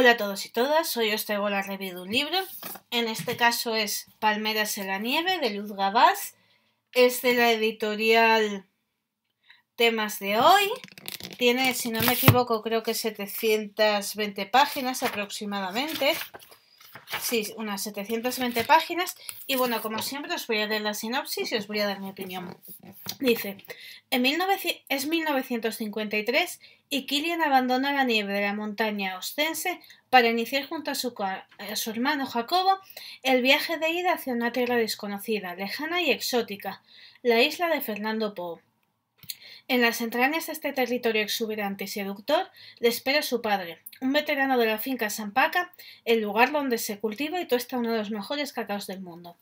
Hola a todos y todas, hoy os traigo la review de un libro. En este caso es Palmeras en la Nieve de Luz Gabás. Es de la editorial Temas de Hoy. Tiene, si no me equivoco, creo que 720 páginas aproximadamente sí, unas 720 páginas. Y bueno, como siempre, os voy a dar la sinopsis y os voy a dar mi opinión. Dice: en mil Es 1953 y Killian abandona la nieve de la montaña ostense para iniciar junto a su, hermano Jacobo el viaje de ida hacia una tierra desconocida, lejana y exótica, la isla de Fernando Poe. En las entrañas de este territorio exuberante y seductor le espera su padre, un veterano de la finca Sampaca, el lugar donde se cultiva y tuesta uno de los mejores cacaos del mundo.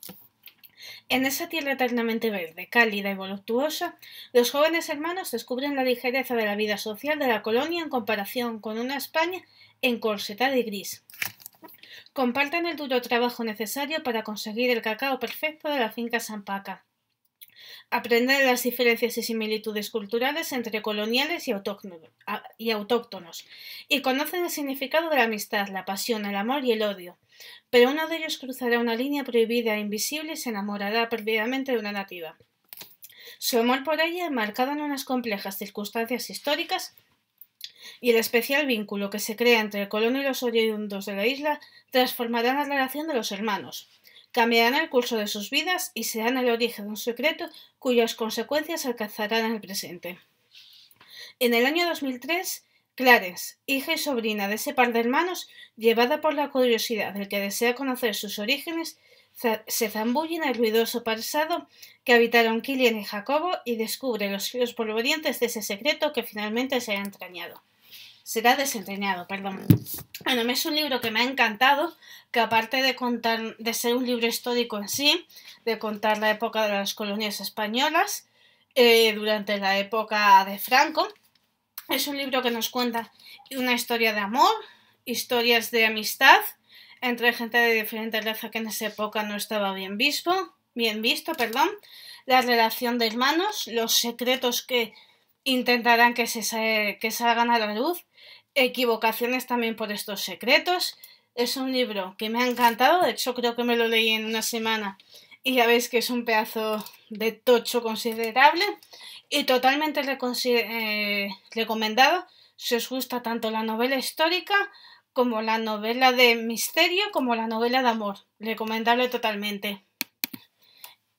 En esa tierra eternamente verde, cálida y voluptuosa, los jóvenes hermanos descubren la ligereza de la vida social de la colonia en comparación con una España en encorsetada y gris. Comparten el duro trabajo necesario para conseguir el cacao perfecto de la finca Sampaca, aprenden las diferencias y similitudes culturales entre coloniales y, autóctonos. Y conocen el significado de la amistad, la pasión, el amor y el odio. Pero uno de ellos cruzará una línea prohibida e invisible y se enamorará perdidamente de una nativa. Su amor por ella, marcado en unas complejas circunstancias históricas, y el especial vínculo que se crea entre el colono y los oriundos de la isla transformará la relación de los hermanos cambiarán el curso de sus vidas y serán el origen de un secreto cuyas consecuencias alcanzarán en el presente. En el año 2003, Clarence, hija y sobrina de ese par de hermanos, llevada por la curiosidad del que desea conocer sus orígenes, se zambulle en el ruidoso pasado que habitaron Killian y Jacobo y descubre los fríos polvorientes de ese secreto que finalmente se ha entrañado será desentrañado, perdón. Mm. Bueno, es un libro que me ha encantado, que aparte de contar, de ser un libro histórico en sí, de contar la época de las colonias españolas, eh, durante la época de Franco, es un libro que nos cuenta una historia de amor, historias de amistad entre gente de diferentes razas que en esa época no estaba bien visto, bien visto, perdón, la relación de hermanos, los secretos que intentarán que, se, que salgan a la luz, equivocaciones también por estos secretos. Es un libro que me ha encantado, de hecho creo que me lo leí en una semana y ya veis que es un pedazo de tocho considerable y totalmente eh, recomendado si os gusta tanto la novela histórica como la novela de misterio como la novela de amor. Recomendable totalmente.